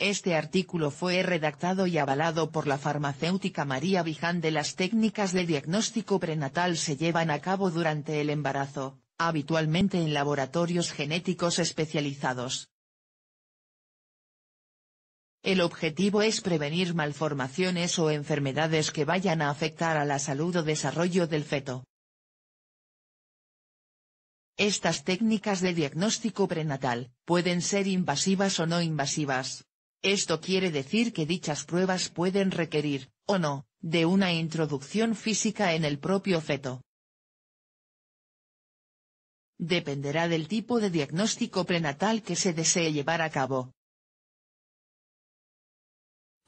Este artículo fue redactado y avalado por la farmacéutica María Viján de las técnicas de diagnóstico prenatal se llevan a cabo durante el embarazo, habitualmente en laboratorios genéticos especializados. El objetivo es prevenir malformaciones o enfermedades que vayan a afectar a la salud o desarrollo del feto. Estas técnicas de diagnóstico prenatal, pueden ser invasivas o no invasivas. Esto quiere decir que dichas pruebas pueden requerir, o no, de una introducción física en el propio feto. Dependerá del tipo de diagnóstico prenatal que se desee llevar a cabo.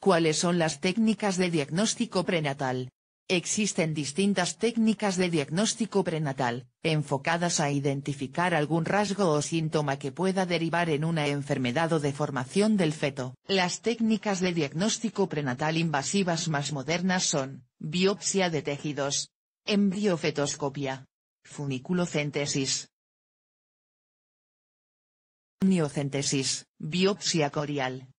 ¿Cuáles son las técnicas de diagnóstico prenatal? Existen distintas técnicas de diagnóstico prenatal, enfocadas a identificar algún rasgo o síntoma que pueda derivar en una enfermedad o deformación del feto. Las técnicas de diagnóstico prenatal invasivas más modernas son, biopsia de tejidos, embriofetoscopia, funiculocentesis, niocentesis, biopsia corial.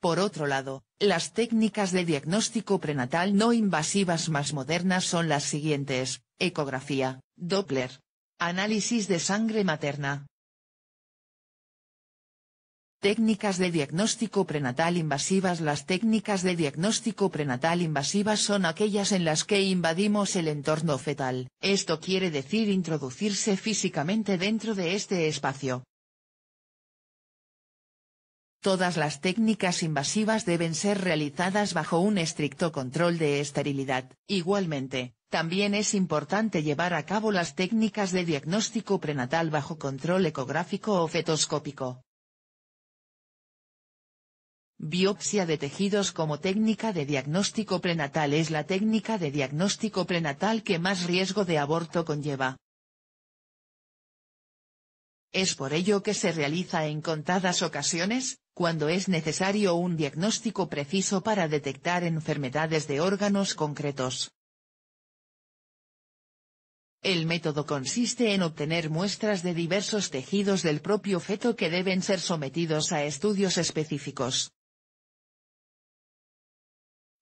Por otro lado, las técnicas de diagnóstico prenatal no invasivas más modernas son las siguientes, ecografía, Doppler, análisis de sangre materna. Técnicas de diagnóstico prenatal invasivas Las técnicas de diagnóstico prenatal invasivas son aquellas en las que invadimos el entorno fetal, esto quiere decir introducirse físicamente dentro de este espacio, Todas las técnicas invasivas deben ser realizadas bajo un estricto control de esterilidad. Igualmente, también es importante llevar a cabo las técnicas de diagnóstico prenatal bajo control ecográfico o fetoscópico. Biopsia de tejidos como técnica de diagnóstico prenatal es la técnica de diagnóstico prenatal que más riesgo de aborto conlleva. Es por ello que se realiza en contadas ocasiones, cuando es necesario un diagnóstico preciso para detectar enfermedades de órganos concretos. El método consiste en obtener muestras de diversos tejidos del propio feto que deben ser sometidos a estudios específicos.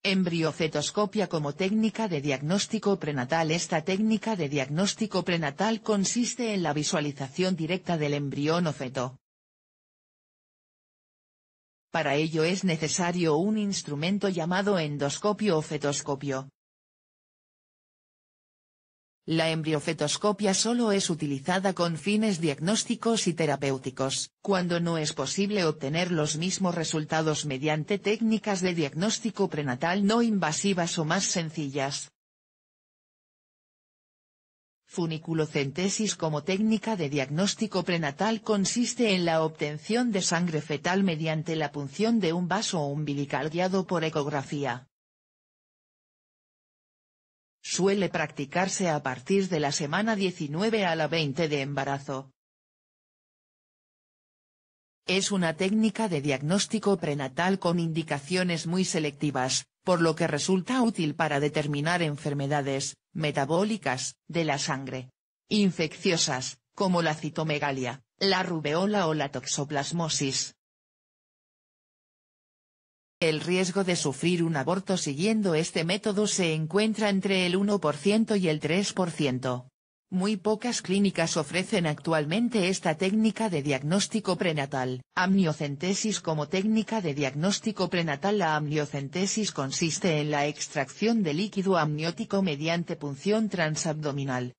Embriocetoscopia como técnica de diagnóstico prenatal Esta técnica de diagnóstico prenatal consiste en la visualización directa del embrión o feto, para ello es necesario un instrumento llamado endoscopio o fetoscopio. La embriofetoscopia solo es utilizada con fines diagnósticos y terapéuticos, cuando no es posible obtener los mismos resultados mediante técnicas de diagnóstico prenatal no invasivas o más sencillas. Funiculocentesis como técnica de diagnóstico prenatal consiste en la obtención de sangre fetal mediante la punción de un vaso umbilical guiado por ecografía. Suele practicarse a partir de la semana 19 a la 20 de embarazo. Es una técnica de diagnóstico prenatal con indicaciones muy selectivas, por lo que resulta útil para determinar enfermedades, metabólicas, de la sangre. Infecciosas, como la citomegalia, la rubeola o la toxoplasmosis. El riesgo de sufrir un aborto siguiendo este método se encuentra entre el 1% y el 3%. Muy pocas clínicas ofrecen actualmente esta técnica de diagnóstico prenatal. Amniocentesis como técnica de diagnóstico prenatal La amniocentesis consiste en la extracción de líquido amniótico mediante punción transabdominal.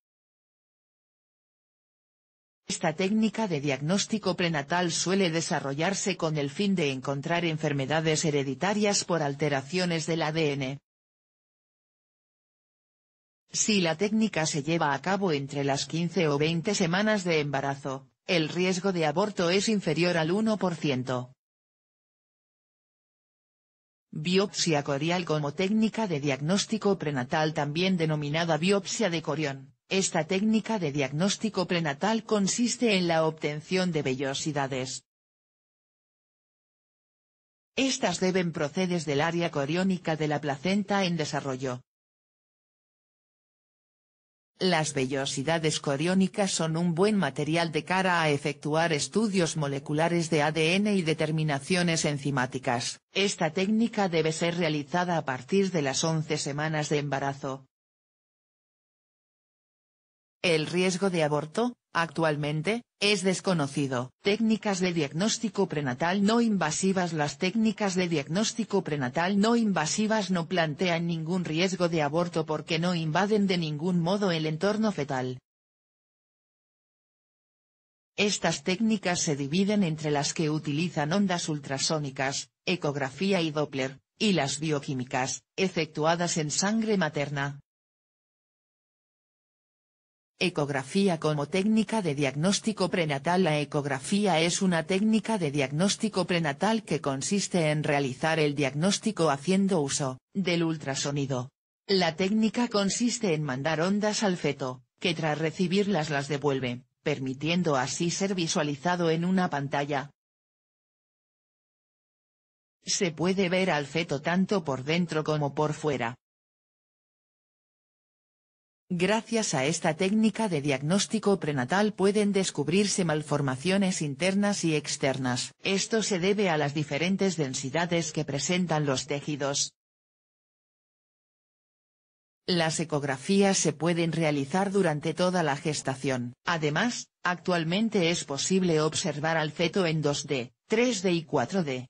Esta técnica de diagnóstico prenatal suele desarrollarse con el fin de encontrar enfermedades hereditarias por alteraciones del ADN. Si la técnica se lleva a cabo entre las 15 o 20 semanas de embarazo, el riesgo de aborto es inferior al 1%. Biopsia corial como técnica de diagnóstico prenatal también denominada biopsia de corión. Esta técnica de diagnóstico prenatal consiste en la obtención de vellosidades. Estas deben proceder del área coriónica de la placenta en desarrollo, las vellosidades coriónicas son un buen material de cara a efectuar estudios moleculares de ADN y determinaciones enzimáticas. Esta técnica debe ser realizada a partir de las 11 semanas de embarazo, el riesgo de aborto, actualmente, es desconocido. Técnicas de diagnóstico prenatal no invasivas Las técnicas de diagnóstico prenatal no invasivas no plantean ningún riesgo de aborto porque no invaden de ningún modo el entorno fetal. Estas técnicas se dividen entre las que utilizan ondas ultrasónicas, ecografía y Doppler, y las bioquímicas, efectuadas en sangre materna. Ecografía como técnica de diagnóstico prenatal La ecografía es una técnica de diagnóstico prenatal que consiste en realizar el diagnóstico haciendo uso, del ultrasonido. La técnica consiste en mandar ondas al feto, que tras recibirlas las devuelve, permitiendo así ser visualizado en una pantalla. Se puede ver al feto tanto por dentro como por fuera. Gracias a esta técnica de diagnóstico prenatal pueden descubrirse malformaciones internas y externas. Esto se debe a las diferentes densidades que presentan los tejidos. Las ecografías se pueden realizar durante toda la gestación. Además, actualmente es posible observar al feto en 2D, 3D y 4D.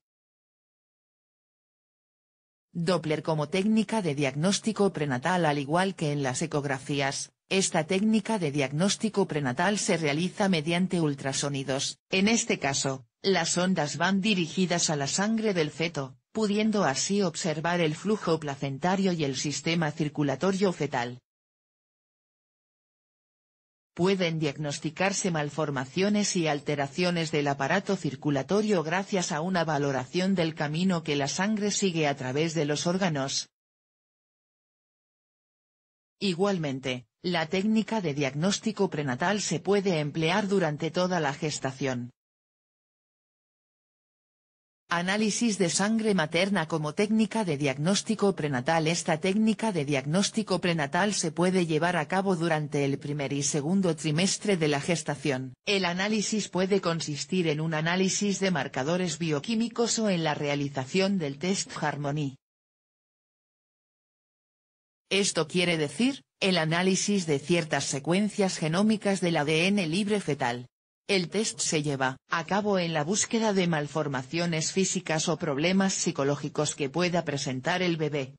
Doppler como técnica de diagnóstico prenatal al igual que en las ecografías, esta técnica de diagnóstico prenatal se realiza mediante ultrasonidos, en este caso, las ondas van dirigidas a la sangre del feto, pudiendo así observar el flujo placentario y el sistema circulatorio fetal pueden diagnosticarse malformaciones y alteraciones del aparato circulatorio gracias a una valoración del camino que la sangre sigue a través de los órganos. Igualmente, la técnica de diagnóstico prenatal se puede emplear durante toda la gestación. Análisis de sangre materna como técnica de diagnóstico prenatal Esta técnica de diagnóstico prenatal se puede llevar a cabo durante el primer y segundo trimestre de la gestación. El análisis puede consistir en un análisis de marcadores bioquímicos o en la realización del test Harmony. Esto quiere decir, el análisis de ciertas secuencias genómicas del ADN libre fetal. El test se lleva a cabo en la búsqueda de malformaciones físicas o problemas psicológicos que pueda presentar el bebé.